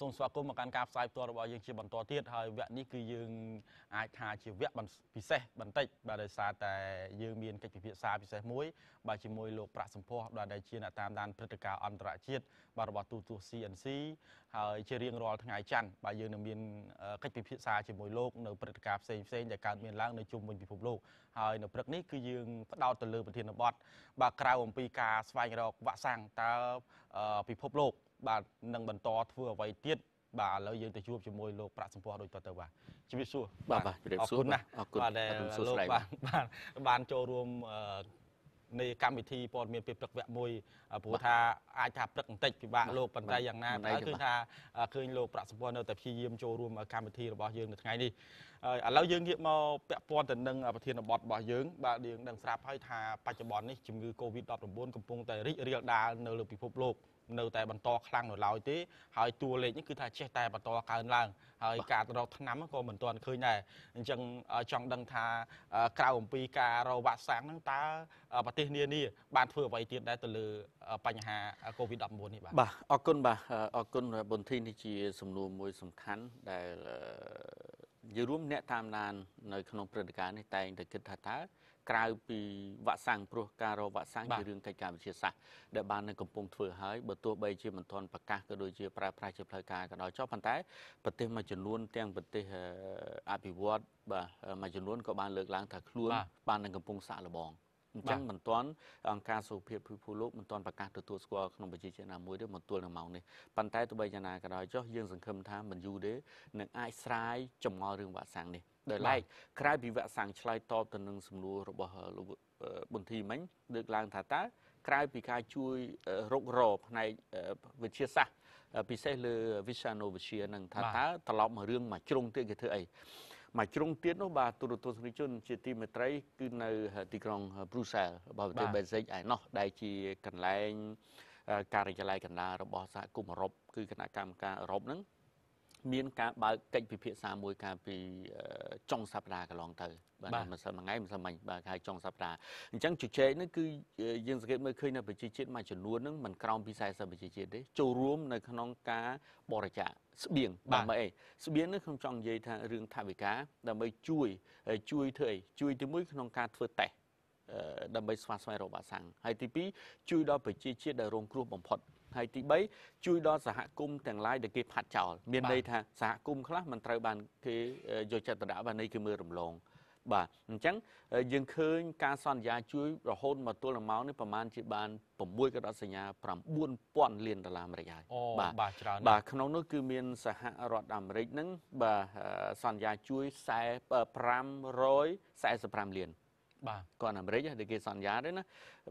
សូមស្វាគមន៍មកកាន់ការផ្សាយផ្ទាល់របស់យើងជាបន្តទៀតហើយវគ្គនេះគឺយើងអាចថាជាវគ្គពិសេសបន្តិចបាទដោយសារតែយើងមានកិច្ចពិភាក្សាពិសេសមួយ បាទជាមួយលោកប្រាក់សម្ផស្សបាទដែលជាអ្នកតាមដានព្រឹត្តិការណ៍អន្តរជាតិបាទរបស់ទូទស្សន៍ CNC ហើយជារៀងរាល់ថ្ងៃច័ន្ទបាទយើងនឹងមានកិច្ចពិភាក្សាជាមួយលោកនៅព្រឹត្តិការណ៍ផ្សេងផ្សេងដែលកើតមានឡើងនៅជុំវិញពិភពលោកហើយនៅព្រឹកនេះគឺយើងផ្ដោតទៅលើប្រធានបទបាទក្រៅអំពីការស្វែងរកវាក់សាំងតើពិភពលោកបាទនឹងបន្តធ្វើអ្វីទៀតបាទឥឡូវយើងទៅជួបជាមួយលោកប្រាក់សម្ពោះដូចតទៅបាទជម្រាបសួរបាទបាទជម្រាបសួរណាអរគុណបាទលោកបាទបាទបានចូលរួមនៃកម្មវិធីព័ត៌មានពេលព្រឹកវគ្គមួយព្រោះថាអាចថាព្រឹកបន្តិចពិបាកលោកប៉ុន្តែយ៉ាងណាតែគឺថាឃើញលោកប្រាក់សម្ពោះនៅតែព្យាយាមចូលរួមកម្មវិធីរបស់យើងនៅថ្ងៃនេះឥឡូវយើងងាកមកពាក់ព័ន្ធទៅនឹងប្រធានបទរបស់យើង បាទយើងនឹងស្រាប់ហើយថាបច្ចុប្បន្ននេះជំងឺ Covid-19 កំពុងតែរីករាលដាលនៅលើពិភពលោកនៅតែបន្តខ្លាំងនៅឡើយទេហើយតួលេខនេះគឺថាចេះតែបន្តកើនឡើងហើយការរកថ្នាំក៏មិនទាន់ឃើញដែរអញ្ចឹងចង់ដឹងថាក្រៅអំពីការរកវ៉ាក់សាំងហ្នឹងតើប្រទេសនានាបានធ្វើអ្វីទៀតដែរទៅលើបញ្ហា COVID-19 នេះបាទបាទអរគុណបាទអរគុណបុនធីនេះជា សំណួរមួយសំខាន់ ដែលនិយាយរួមអ្នកតាមដាននៅក្នុងព្រឹត្តិការណ៍នេះតែងតែគិតថាតើក្រៅពីវ៉ាក់សាំងព្រោះការរកវ៉ាក់សាំងជារឿងកិច្ចការវិទ្យាសាស្ត្រដែលបាននៅកំពុងធ្វើហើយបើទោះបីជាមិនទាន់ប្រកាសក៏ដូចជាប្រើប្រាស់ជាផ្លូវការក៏ដោយចុះប៉ុន្តែប្រទេសមួយចំនួនទាំងប្រទេសអភិវឌ្ឍបាទមួយចំនួនក៏បានលើកឡើងថាខ្លួនបាននឹងកំពុងសាក់លបងអញ្ចឹងមិនទាន់អង្គការសុខភាពពិភពលោកមិនទាន់ប្រកាសទទួលស្គាល់ក្នុងប្រជាជាតិណាមួយទេមកទល់នឹងម៉ោងនេះប៉ុន្តែទោះបីយ៉ាងណាក៏ដោយចុះយើងសង្ឃឹមថាមិនយូរទេនឹងអាចស្រាយចម្ងល់រឿងវ៉ាក់សាំងនេះដោយឡែកក្រៅពីវ៉ាក់សាំងឆ្លើយតបទៅនឹងសំណួររបស់លោកបុនធីមិញលើកឡើងថាតើក្រៅពីការជួយរុករផ្នែកវិទ្យាសាស្ត្រពិសេសលើ Visano Vichia នឹងថាតើត្រឡប់មករឿងមួយជ្រុងទៀតគេធ្វើអីមួយជ្រុងទៀតនោះបាទទូរទស្សនិកជន ជាទីមេត្រីគឺនៅទីក្រុងប្រ៊ូសែលរបស់ប្រទេសបេលហ្សិកឯណោះដែលជាកន្លែងការិយាល័យកណ្ដាលរបស់សហគមន៍អឺរ៉ុបគឺគណៈកម្មការអឺរ៉ុបហ្នឹងមានការបើកកិច្ចពិភាក្សាមួយកាលពីចុងសប្តាហ៍កន្លងទៅបាទមិនសិនមួយថ្ងៃមិនសិនមិញបាទគេហៅចុងសប្តាហ៍អញ្ចឹងជជែកនេះគឺយើងសង្កេតមើលឃើញនៅប្រជាជាតិមួយចំនួនហ្នឹងមិនក្រោមពី40ប្រជាជាតិទេ ចូលរួមនៅក្នុងការបរិច្ចាគស្បៀងបាទមកអីស្បៀងនេះខ្ញុំចង់និយាយថារឿងថាវិការដើម្បីជួយជួយធ្វើអីជួយទីមួយ ក្នុងការធ្វើតេស្តដើម្បីស្វាស្វែងរកបាសាំងហើយទី2ជួយដល់ប្រជាជាតិដែលរងគ្រោះបំផុតហើយទី3ជួយដល់សហគមន៍ទាំងឡាយដែលគេផាត់ចោលមានន័យថាសហគមន៍ខ្លះមិនត្រូវបានគេយកចិត្តទុកដាក់បាននេះគឺមើលរំលងបាទអញ្ចឹងយើងឃើញ ការសន្យាជួយ រហូតមកទល់នឹងម៉ោងនេះប្រហែលជាបាន6កដោសញ្ញា9000លានដុល្លារអាមេរិកហើយបាទបាទច្រើនបាទក្នុងនោះគឺមានសហរដ្ឋអាមេរិកហ្នឹងបាទសន្យាជួយ4545លានបាទគាត់អាមេរិកដែលគេសន្យាទេណា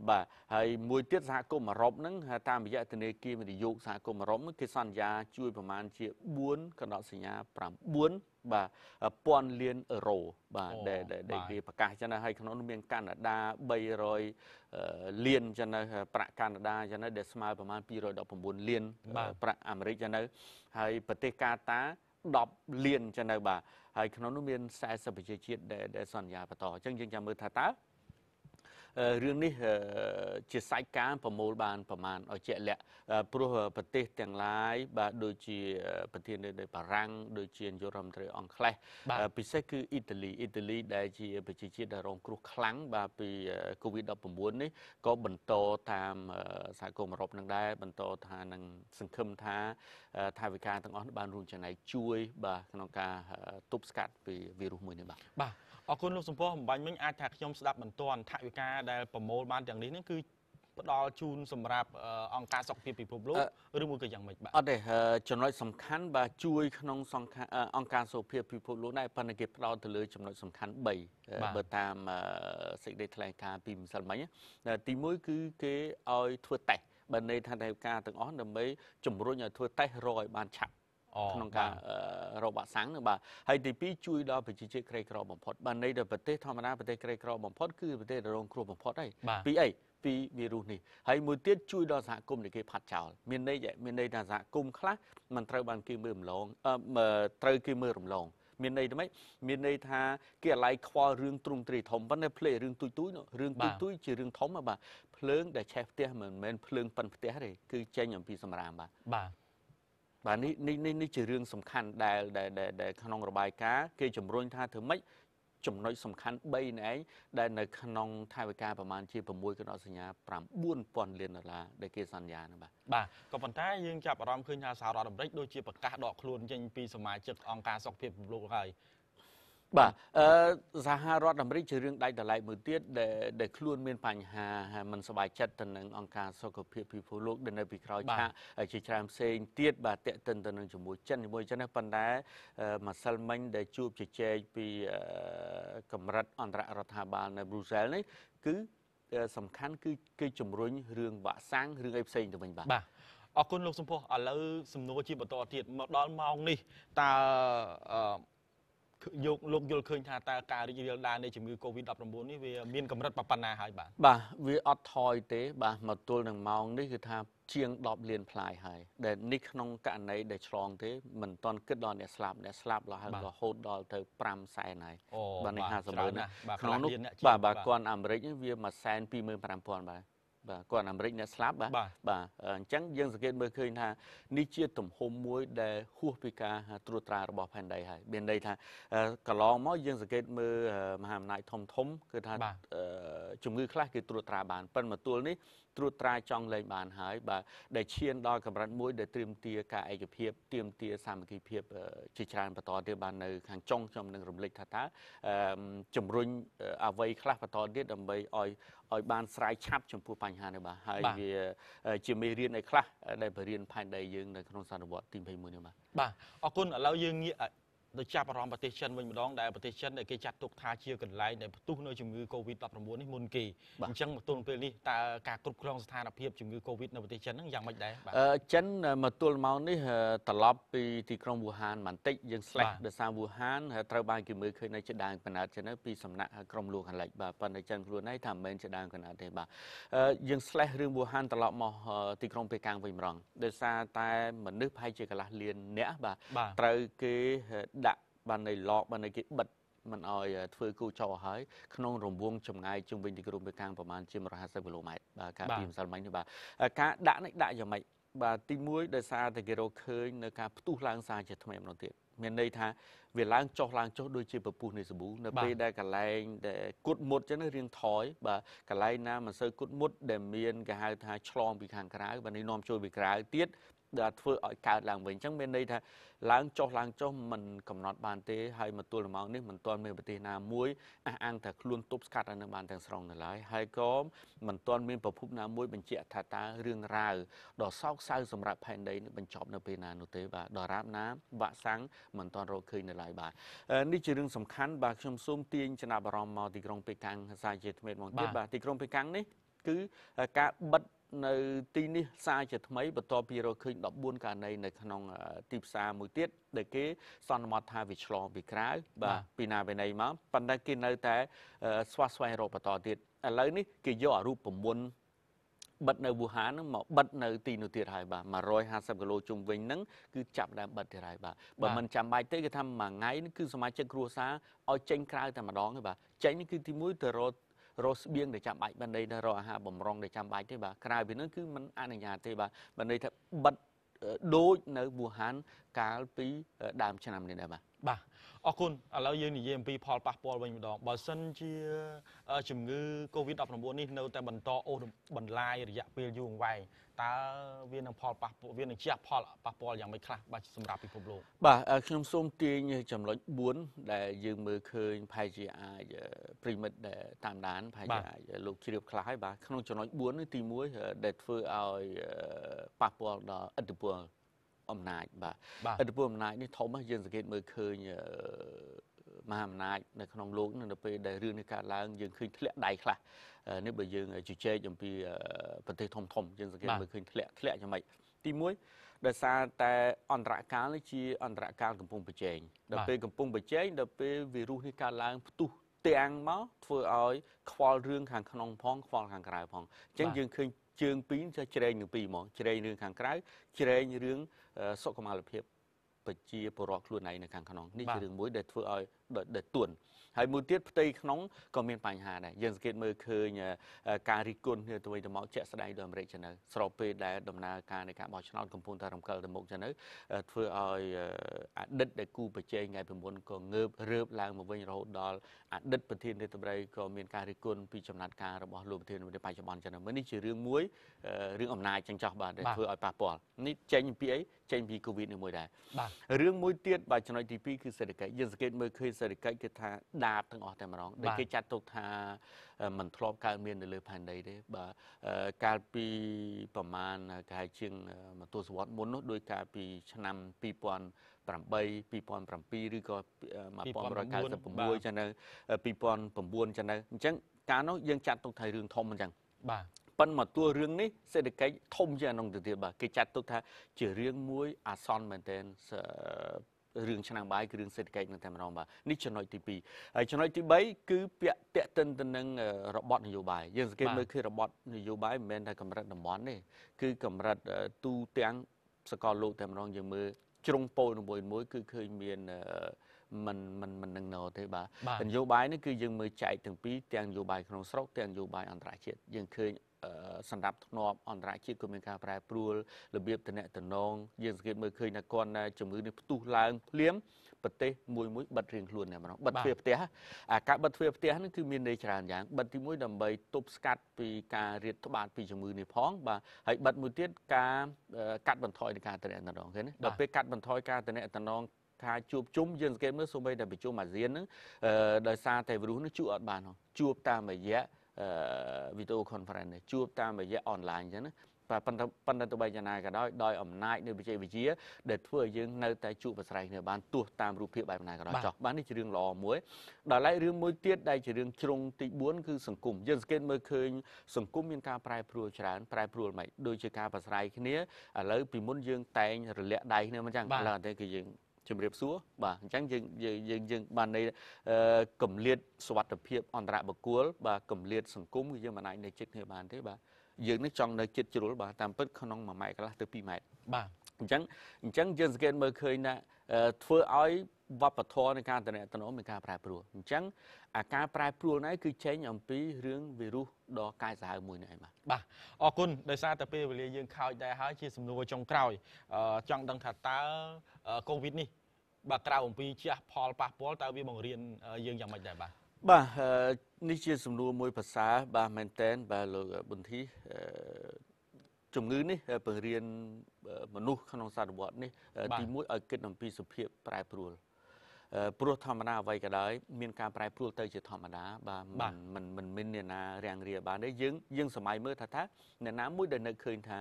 បាទហើយមួយទៀតសហគមន៍អឺរ៉ុបហ្នឹងតាមរយៈធនាគារវិនិយោគសហគមន៍អឺរ៉ុបគេសន្យា ជួយ ប្រមាណជា4កណ្ដោសញ្ញា9បាទ1000លានអឺរ៉ូបាទដែលដែលគេប្រកាសចឹងណាហើយក្នុងនោះមានកាណាដា300លានចឹងណាប្រាក់កាណាដាចឹងណាដែលស្មើប្រមាណ219លានប្រាក់អាមេរិកចឹងណាហើយប្រទេសកាតា10លានចឹងនៅបាទហើយក្នុងនោះមាន40ប្រជាជាតិដែលសន្យាបន្តអញ្ចឹងយើងចាំមើលថាតើរឿងនេះជាសាច់ការប្រមូល បានប្រមាណឲ្យជាក់លាក់ព្រោះប្រទេសទាំងឡាយបាទដូចជាប្រធាននៃបារាំងដូចជាយុរ៉ុបត្រីអង់គ្លេសពិសេសគឺអ៊ីតាលីអ៊ីតាលី ដែលជាប្រជាជាតិដែលរងគ្រោះខ្លាំងបាទពី COVID-19 នេះក៏បន្តតាមសហគមន៍អឺរ៉ុបនឹងដែរបន្តថានឹងសង្ឃឹមថា ថាវិការទាំងអស់បានរួមចំណែកជួយ បាទក្នុងការទប់ស្កាត់ពីវីរុសមួយនេះបាទបាទអរគុណលោកសំពោះបំបញ្ញមិញអាចថាខ្ញុំស្ដាប់មិនទាន់ថាវិការដែលប្រមូលបានទាំងនេះនឹងគឺផ្ដល់ជូនសម្រាប់អង្គការសុខភាពពិភពលោកឬមួយក៏យ៉ាងម៉េចបាទអត់ទេចំណុចសំខាន់បាទជួយក្នុងអង្គការសុខភាពពិភពលោកដែរប៉ុន្តែគេផ្ដោតទៅលើចំណុចសំខាន់3បើតាមសេចក្តីថ្លែងការណ៍ពីម្សិលមិញទី1គឺគេឲ្យធ្វើតេស្តបើន័យថាតែការទាំងអស់ដើម្បីជំរុញឲ្យធ្វើតេស្តរកឲ្យបានឆាប់ក្នុងការរកវ៉ាក់សាំងបាទហើយទី2ជួយដល់ប្រជាជាតិក្រីក្របំផុតបាទនៃប្រទេសធម្មតាប្រទេសក្រីក្របំផុតគឺប្រទេសដែលរងគ្រោះបំផុតហើយពីអីពីវីរុសនេះហើយមួយទៀតជួយដល់សហគមន៍ដែលគេផាត់ចោលមានន័យមានន័យថាសហគមន៍ខ្លះมันត្រូវបានគេមើលរំលងត្រូវគេមើលរំលងមានន័យទៅម៉េចមានន័យថាគេអាឡ័យខ្វល់រឿងទ្រង់ទ្រីធំប៉ុន្តែភ្លេរឿងទុយទុយរឿងទុយទុយជារឿងធំបាទភ្លើងដែលឆេះផ្ទះមិនមែនភ្លើងប៉ិនផ្ទះទេគឺចេញអំពីសំរាមបាទបាទបាទនេះនេះនេះជារឿងសំខាន់ដែលដែលក្នុងរបាយការណ៍គេជំរុញថាធ្វើម៉េចចំណុចសំខាន់3នេះឯងដែលនៅក្នុងថវិកាប្រមាណជា6កណ្ដោសញ្ញា9000លានដុល្លារដែលគេសន្យានោះបាទបាទក៏ប៉ុន្តែយើងចាប់អារម្មណ៍ឃើញថាសហរដ្ឋអាមេរិកដូចជាប្រកាសដកខ្លួនចេញពីសមាជិកអង្គការសុខភាពលោកហើយបាទអឺសហរដ្ឋអាមេរិកជារឿងដាច់ដライមួយទៀតដែលដែលខ្លួនមានបញ្ហាមិនសบายចិត្តទៅនឹងអង្គការសុខភាពពិភពលោកដែលនៅពីក្រោយឆាកជាច្រើនផ្សេងទៀតបាទតេតិនទៅនឹងជាមួយចិនជាមួយចិនប៉ុន្តែម្សិលមិញដែលជួបជជែកពីកម្រិតអន្តររដ្ឋាភិបាលនៅប្រ៊ុសែលនេះ គឺសំខាន់គឺគេជំរុញរឿងវាក់សាំងរឿងអីផ្សេងទៅវិញបាទបាទអរគុណលោកសំភោះឥឡូវសំណួរជាបន្តទៀតមកដល់ម៉ោងនេះតើយកលោកយល់ឃើញថាតើការរីករាលដាលនៃជំងឺ Covid-19 នេះវាមានកម្រិតប៉ុណ្ណាហើយបាទបាទវាអត់ថយទេបាទមកទល់នឹងម៉ោងនេះគឺថាជាង10លានផ្លាយហើយដែលនេះក្នុងករណីដែលឆ្លងទេមិនតន់គិតដល់អ្នកស្លាប់អ្នកស្លាប់រហូតរហូតដល់ទៅ5សែនហើយបាទនេះ50ម៉ឺនក្នុងនោះបាទបាទគាត់អាមេរិកវា1សែន25000បាទបាទគាត់អាមេរិកអ្នកស្លាប់បាទបាទអញ្ចឹងយើងសង្កេតមើលឃើញថានេះជាទំហំមួយ ដែលហួសពីការត្រួតត្រារបស់ផែនដីហើយមានន័យថាកន្លងមកយើងសង្កេតមើលមហាអំណាចធំធំគឺថាជំងឺខ្លះគេត្រួតត្រាបានប៉ុន្តែមកទល់នេះត្រួតត្រាចង់លែងបានហើយបាទដែលឈានដល់កម្រិតមួយដែលត្រៀមទាការឯកភាពត្រៀមទាសាមគ្គីភាពជាច្រើនបន្តទៀតបាននៅខាងចុងខ្ញុំនឹងរំលឹកថាតើជំរុញអ្វីខ្លះបន្តទៀតដើម្បីឲ្យឲ្យបានស្រាយឆាប់ចំពោះបញ្ហានេះបាទហើយវាជាមេរៀនឲ្យខ្លះដែលបរៀនផែនដីយើងនៅក្នុងសន្និវត្តទី21នេះបាទបាទអរគុណឥឡូវយើងងាកដូចចាប់អារម្មណ៍ប្រទេសចិនវិញម្ដងដែលប្រទេសចិនដែលគេចាត់ទុកថាជាកន្លែងដែលផ្ទុះនៅជំងឺ Covid-19 នេះមុនគេអញ្ចឹងមកទល់ពេលនេះតើការគ្រប់គ្រងស្ថានភាពជំងឺ Covid នៅប្រទេសចិនហ្នឹងយ៉ាងម៉េចដែរបាទអឺចិនមកទល់មកនេះត្រឡប់ពីទីក្រុងវូហានបន្តិចយើងស្លេះដោយសារវូហានហើយត្រូវបានគេមើលឃើញនៅជាដាងកណាតចឹងទៅពីសំណាក់ក្រមលោកខាងលិចបាទប៉ុន្តែចិនខ្លួនឯងថាមិនមែនជាដាងកណាតទេបាទយើងស្លេះរឿងវូហានត្រឡប់មកទីក្រុងពេកាំងវិញម្ដងដោយសារតែមនុស្សប្រហែលជាកន្លះលានអ្នកបាទត្រូវគេបានន័យឡកបានន័យគេបិទមិនអោយធ្វើគូចោហើយក្នុងរង្វង់ចម្ងាយជុំវិញទីក្រុងពីខាងប្រមាណជា150គីឡូម៉ែត្របាទការពីម្សិលមិញនេះបាទការដាក់នេះដាក់យ៉ាងម៉េចបាទទី1ដោយសារតែគេរកឃើញនៅការផ្ទុះឡើងសារជាថ្មីម្ដងទៀតមានន័យថាវាឡើងចុះឡើងចុះដូចជាពពុះនៃសាប៊ូនៅពេលដែលកលែងដែលគុតមុតចឹងរៀងថយបាទកលែងណាមិនសូវគុតមុតដែលមានគេហៅថាឆ្លងពីខាងក្រៅបាទនេះនាំចូលពីក្រៅទៀតដែលធ្វើឲ្យកើតឡើងវិញអញ្ចឹងមានន័យថាឡើងចុះឡើងចុះមិនកំណត់បានទេហើយមកទល់នឹងម៉ោងនេះមិនទាន់មានប្រទេសណាមួយអះអាងថាខ្លួនទប់ស្កាត់នឹងបានទាំងស្រុងនៅឡើយហើយក៏មិនទាន់មានប្រភពណាមួយបញ្ជាក់ថាតើរឿងរ៉ាវដ៏សោកសៅសម្រាប់ផែនដីនេះបញ្ចប់នៅពេលណានោះទេបាទដរាបណាវាក់សាំងមិនទាន់រកឃើញនៅឡើយបាទនេះជារឿងសំខាន់បាទខ្ញុំសូមទាញចំណាប់អារម្មណ៍មកទីក្រុងប៉េកាំងសាជាថ្មីមកទៀតបាទទីក្រុងប៉េកាំងនេះគឺការបិទនៅទីនេះសារជាថ្មីបន្ទាប់ពីរកឃើញ14ករណីនៅក្នុងទីផ្សារមួយទៀតដែលគេសន្មតថាវាឆ្លងពីក្រៅបាទពីណាពីណីមកប៉ុន្តែគេនៅតែ ស្វាស្វែងរកបន្តទៀតឥឡូវនេះគេយកអារូបមន្តបិទនៅវូហានហ្នឹងមកបិទនៅ ទីនោះទៀតហើយបាទ150គីឡូជុំវិញហ្នឹងគឺចាប់ដើមបិទទៀតហើយបាទបើមិនចាំបាច់ទេគេថាមួយថ្ងៃគឺសមាជិកគ្រួសារឲ្យចេញក្រៅតែម្ដងទេបាទចេញគឺទី1ទៅរករកស្បៀងដែលចាំបាច់បានន័យថារកអាហារបំរុងដែលចាំបាច់ទេបាទក្រៅពីនោះគឺมันអនុញ្ញាតទេបាទបានន័យថាបិទដូចនៅវូហានកាលពីដើមឆ្នាំនេះដែរបាទបាទអរគុណឥឡូវយើងនិយាយអំពីផលប៉ះពាល់វិញម្ដងបើសិនជាជំងឺ Covid-19 នេះនៅតែបន្តអូសបន្លាយរយៈពេលយូរអង្វែងតើវានឹងផលប៉ះពាល់វានឹងជះផលប៉ះពាល់យ៉ាងម៉េចខ្លះបាទសម្រាប់ពិភពលោកបាទខ្ញុំសូមទាញចំណុច4ដែលយើងមើលឃើញផៃជាអាចព្រីមិតដែលតាមដានផៃជាអាចលោកជ្រាបខ្លះហើយបាទក្នុងចំណុច4នេះទី1ដែលធ្វើឲ្យប៉ះពាល់ដល់ឥទ្ធិពលអំណាចបាទឥទ្ធិពលអំណាចនេះធំណាស់យើងសង្កេតមើលឃើញមហាអំណាចនៅក្នុងលោកនៅពេលដែលរឿងនេះកើតឡើង យើងឃើញធ្លាក់ដៃខ្លះនេះបើយើងជជែកអំពីប្រទេសធំធំយើងសង្កេតមើលឃើញធ្លាក់ធ្លាក់យ៉ាងម៉េចទី1ដោយសារតែ អន្តរកាលនេះជា អន្តរកាលកំពុងប្រជែងដល់ពេលកំពុងប្រជែងដល់ពេលវីរុសនេះកើតឡើងផ្ទុះទាំងមកធ្វើឲ្យខ្វល់រឿងខាងក្នុងផងខ្វល់ខាងក្រៅផងអញ្ចឹងយើងឃើញជើងពីរចេះជ្រែងនឹងពីរហ្មងជ្រែងរឿងខាងក្រៅជ្រែងរឿងសុខុមាលភាពប្រជាពលរដ្ឋខ្លួនឯងនៅខាងក្នុងនេះជារឿងមួយដែលធ្វើឲ្យដែលទួនហើយមួយទៀតផ្ទៃក្នុងក៏មានបញ្ហាដែរយើងសង្កេតមើលឃើញការរិះគន់គ្នាទៅវិញទៅមកជាក់ស្ដែងដោយអាមេរិកចឹងទៅស្របពេលដែលដំណើរការនៃការបោះឆ្នោតកំពុងតែរំកិលទៅមុខចឹងទៅធ្វើឲ្យអតីតដែលគូប្រជែងថ្ងៃពីមុនក៏ងើបរើបឡើងមកវិញរហូតដល់អតីតប្រធាននាយដ្ឋមន្ត្រីក៏មានការរិះគន់ពីចំណាត់ការរបស់លោកប្រធាននាយដ្ឋមន្ត្រីបច្ចុប្បន្នចឹងទៅនេះជារឿងមួយរឿងអំណាចចឹងចោះបាទដែលធ្វើឲ្យប៉ះពាល់នេះចេញពីអីចេញពី Covid នេះមួយដែររឿងមួយទៀតបាទចំណុចទី2គឺសេដ្ឋកិច្ចយើងសង្កេតមើលឃើញសេដ្ឋកិច្ចគឺថាដាតទាំងអស់តែម្ដងដែលគេចាត់ទុកថាมันធ្លាប់កើតមាននៅលើផែនដីទេបាទកាលពីប្រមាណគេហៅជាងមួយទសវត្សរ៍មុននោះដោយកាលពីឆ្នាំ2000 2008 2007ឬក៏1996ចឹងនៅ2009ចឹងនៅអញ្ចឹងកាលនោះយើងចាត់ទុកថារឿងធំអញ្ចឹងបាទប៉ុន្តែមកទួលរឿងនេះសេដ្ឋកិច្ចធំជាងអានោះទៅទៀតបាទគេចាត់ទុកថាជារឿងមួយអាសន្នមែនទែនរឿងឆ្នាំបាយគឺរឿងសេដ្ឋកិច្ចនឹងតែម្ដងបាទនេះចំណុចទី2ហើយចំណុចទី3គឺពាក់តេតិនទៅនឹងរបបនយោបាយយើងសង្កេតមើលឃើញរបបនយោបាយមិនមែនតែកម្រិតតំបន់ទេគឺកម្រិតទូទាំងសកលលោកតែម្ដងយើងមើលជ្រុងពោមួយមួយគឺឃើញមានមិនមិនមិននឹងណោទេបាទនយោបាយនេះគឺយើងមើលចែកទាំងពីរទាំងនយោបាយក្នុងស្រុកទាំងនយោបាយអន្តរជាតិយើងឃើញសម្រាប់ធ្នាប់អន្តរជាតិក៏មានការប្រែប្រួលរបៀបតំណែងតំណងយើងសង្កេតមើលឃើញថាគាត់ជំងឺនេះផ្ទុះឡើងភ្លាមប្រទេសមួយមួយបិទរៀងខ្លួនតែម្ដងបិទទ្វារផ្ទះអាការបិទទ្វារផ្ទះហ្នឹងគឺមានន័យច្រើនយ៉ាងបិទទី1ដើម្បីទប់ស្កាត់ពីការរាតត្បាតពីជំងឺនេះផងបាទហើយបិទមួយទៀតការកាត់បន្ថយនៃការតំណែងតំណងឃើញទេដល់ពេលកាត់បន្ថយការតំណែងតំណងការជួបជុំយើងសង្កេតមើលសូម្បីតែប្រជុំអាស៊ានហ្នឹងដោយសារតែវីរុសនេះជួបអត់បានជួបតាមរយៈវីដេអូ conference នេះជួបតាមរយៈ online អញ្ចឹងណាបាទប៉ុន្តែប៉ុន្តែទៅបីយ៉ាងណាក៏ដោយដោយអំណាចនៃវិជ័យវិជាដែលធ្វើឲ្យយើងនៅតែជួបប្រស្រ័យគ្នាបានទោះតាមរូបភាពបែបណាក៏ដោយចោះបាទនេះជារឿងល្អមួយដល់ឡែករឿងមួយទៀតដែលជារឿងជ្រុងទី4គឺសង្គមយើងសង្កេតមើលឃើញសង្គមមានការប្រែប្រួលច្រើនប្រែប្រួលមិនដូចជាការប្រស្រ័យគ្នាឥឡូវពីមុនយើងតែង រលាក់ដៃគ្នាមិនចឹងឥឡូវតែគឺយើងជំរាបសួរបាទអញ្ចឹងយើងយើងយើងបាននៃកម្លៀតសวัสดิភាពអន្តរបុគ្គលបាទកម្លៀតសង្គមគឺយើងមិនអាចនៅចិត្តគ្នាបានទេបាទយើងនេះចង់នៅចិត្តជ្រុលបាទតាមពិតក្នុង1ម៉ែត្រកន្លះទៅ2ម៉ែត្របាទអញ្ចឹងអញ្ចឹងយើងសង្កេតមើលឃើញថាធ្វើឲ្យវប្បធម៌នៃការតំណែងមានការប្រែប្រួលអញ្ចឹងអាការប្រែប្រួលនេះគឺចេញអំពីរឿងវីរុសដ៏កាចសាហាវមួយនេះឯងបាទបាទអរគុណដោយសារតែពេលវេលាយើងខោចដែរហើយជាសំណួរចុងក្រោយចង់ដឹងថាតើកូវីដនេះ បាទក្រៅអំពីជាផលប៉ះពាល់តើវាបង្រៀនយើងយ៉ាងម៉េចដែរបាទបាទនេះជាសំណួរមួយភាសា បាទមែនតែនបាទលោកប៊ុនធីជំងឺនេះបង្រៀនមនុស្សក្នុងសតវត្សនេះទីមួយឲ្យគិតអំពីសុភាពប្រែប្រួលព្រោះធម្មតាអ្វីក៏ដោយមានការប្រែប្រួលទៅ ជាធម្មតាបាទមិនមិនមានអ្នកណារាំងរា បានទេយើងយើងសម័យមើលថាថាអ្នកណាមួយដែលនៅឃើញថា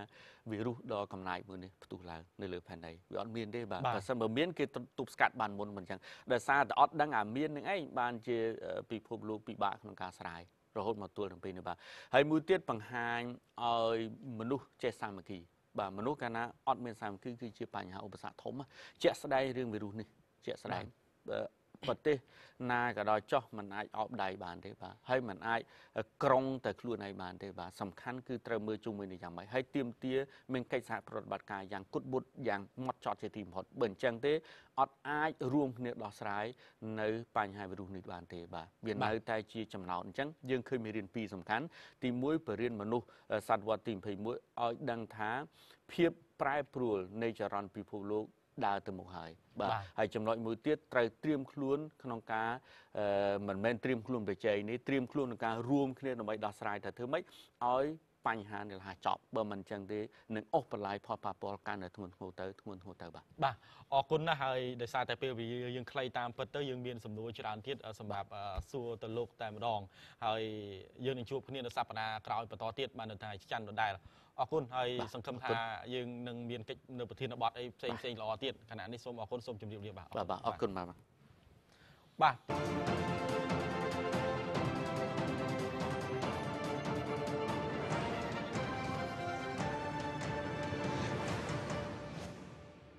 វីរុសដ៏កំណាយមួយនេះផ្ទុះឡើងនៅលើផែនដីវាអត់មានទេបាទបើសិនបើមានគេទប់ស្កាត់បានមុនមិនចឹងដោយសារតែអត់ដឹងអាមាននឹងឯងបានជាពិភពលោកពិបាកក្នុងការស្រាយរហូតមកទល់នឹងពេលនេះបាទហើយមួយទៀតបង្ហាញឲ្យមនុស្សចេះសាមគ្គីបាទមនុស្សកាលណាអត់មានសាមគ្គីគឺជាបញ្ហាឧបសគ្គធំជាក់ស្ដែងរឿងវីរុសនេះជាក់ស្ដែងប្រទេសណាក៏ដោយចោះมันអាចអបដៃបានទេបាទហើយมันអាចក្រុងតែខ្លួនឯងបានទេបាទសំខាន់គឺត្រូវមើលជុំវិញនេះយ៉ាងម៉េចហើយទៀមទាមានកិច្ចសហប្រតិបត្តិការយ៉ាងគុតបុតយ៉ាងម៉ត់ចត់ជាទីបំផុតបើអញ្ចឹងទេអត់អាចរួមគ្នាដោះស្រាយនៅបញ្ហាវីរុសនេះបានទេបាទវានៅតែជាចំណោទអញ្ចឹងយើងឃើញមានរៀនពីរសំខាន់ទី1បរិញ្ញាមនុស្សសតវត្សទី21ឲ្យដឹងថាភាពប្រែប្រួលនៃចរន្តពិភពលោកដើរទៅមុខហើយបាទហើយចំណុចមួយទៀតត្រូវត្រៀមខ្លួន ក្នុងការ មិនមែនត្រៀមខ្លួនប្រជែងនេះត្រៀមខ្លួនក្នុងការរួមគ្នាដើម្បីដោះស្រាយថាធ្វើម៉េចឲ្យបញ្ហានេះលះចប់បើមិនចឹងទេនឹងអស់បន្លាយផលប៉ះពាល់កាន់តែធ្ងន់ធ្ងរទៅធ្ងន់ធ្ងរទៅបាទបាទអរគុណណាស់ហើយដោយសារតែពេលវេលាយើងខ្លីតាមពិតទៅយើងមានសំណួរច្រើនទៀតសម្រាប់សួរទៅលោក តែម្ដងហើយយើងនឹងជួបគ្នានៅសប្ដាហ៍ក្រោយបន្តទៀតបាននៅថ្ងៃច័ន្ទដដែលអរគុណហើយសង្ឃឹមថាយើងនឹងមានកិច្ចនៅប្រធានបទអីផ្សេងផ្សេងល្អទៀតខណៈនេះសូមអរគុណសូមជម្រាបលាបាទបាទអរគុណបាទបាទ